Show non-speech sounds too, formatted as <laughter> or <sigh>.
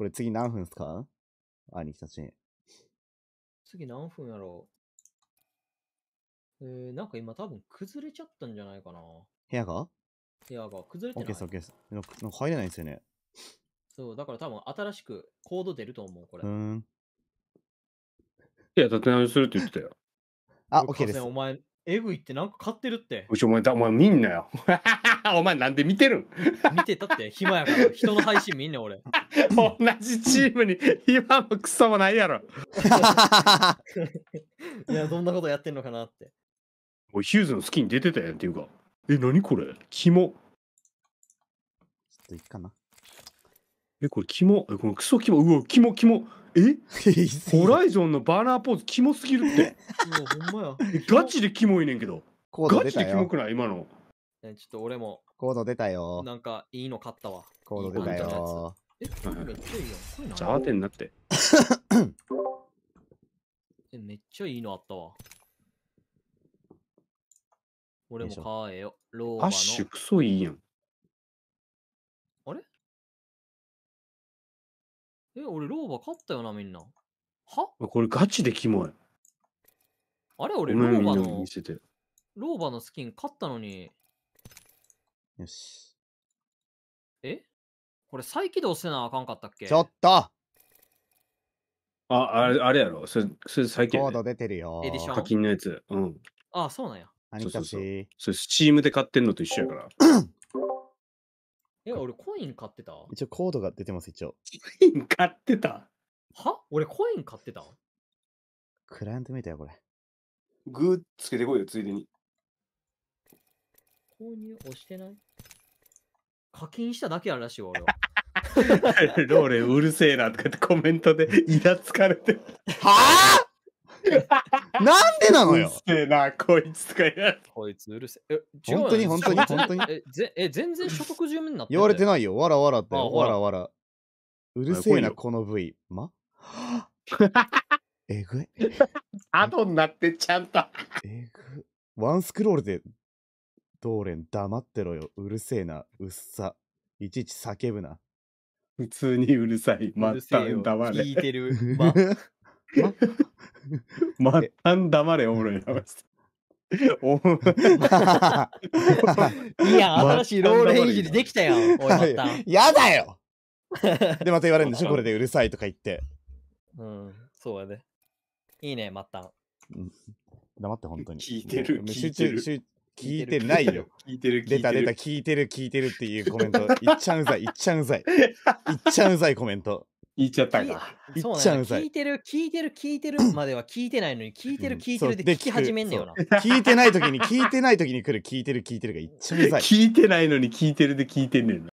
これ次何分っすか兄貴たち。次何分やろうえー、なんか今多分崩れちゃったんじゃないかな。部屋が部屋が崩れてない。オッケーです、オッケーです。入れないんですよね。そう、だから多分新しくコード出ると思う、これ。うん。いや、立て直しするって言ってたよ。あ、OK です。お前、エグいってなんか買ってるって。うち、お前、お前見んなよ。お前、なんで見てる見てたって、暇やから。人の配信見んね俺。<laughs> 同じチームに今もクソもないやろ。<laughs> いや、どんなことやってんのかなって。おい、ヒューズのスキン出てたやんっていうか。え、何これキモ。ちょっといいかな。え、これキモ。え、このクソキモ。うわ、キモキモ。え <laughs> ホライゾンのバーナーポーズキモすぎるって。ほんまや。ガチでキモいねんけど。ガチでキモくない今の。ちょっと俺も。コード出たよ。なんかいいの買ったわ。コード出たよ。え、めっちゃいいよ。こじゃあ、てになって。え、めっちゃいいのあったわ。俺も買えよ。ローマの。アッシュクソいいやん。あれえ、俺ローバー買ったよな、みんな。はこれガチでキモい。あれ俺ローバの。ローバーのスキン買ったのに。よし。えこれ再起動せなあかんかったっけちょっとあ、あれ、あれやろ。それ、それ最近、コード出てるよ。エディション課金のやつ。うん。ああ、そうなんや。あ、貴そうそうそれ、スチームで買ってんのと一緒やから。え、俺コイン買ってた一応コードが出てます、一応。コイン買ってたは俺コイン買ってたクライアント見たよ、これ。グーつけてこいよ、ついでに。購入押してない課金しただけやらしいわ、俺は。<laughs> ローレンうるせえなとかってコメントでイラつかれて。はあなんでなのうるせえな、こいつとかやこいつうるせえ。本当に本当に本当にえぜえ、全然所得住民になって言われてないよ。わらわらって。あわらわら。うるせえな、この部位。ま <laughs> えぐい。後になってちゃんと。えぐい。ワンスクロールでドーレン黙ってろよ。うるせえな。うっさ。いちいち叫ぶな。普通にうるさい。まったん黙れ。聞いてる。<laughs> ま、ま、ったん黙れ、おもろいな。<laughs> <laughs> おいや、新しいローレンいじりできたよ。おい、また。やだよで、また言われるんでしょこれでうるさいとか言って。うん、そうやね。いいね、また。ん、黙って、本当に。聞いてる。集中、集中。聞いてないよ。<laughs> 聞いてる、聞いてる。出た出た、聞いてる、聞いてるっていうコメント。<laughs> いっちゃうざい、いっちゃうざい。いっちゃうざいコメント。言っちゃったか。いっちゃうざい。聞いてる、聞いてる、聞いてるまでは聞いてないのに、<laughs> 聞いてる、聞いてるで聞き始めんだよな。聞いてない時に、聞いてない時に来る、聞いてる、聞いてるがいっちゃうざい。聞いてないのに、聞いてるで聞いてんねんな。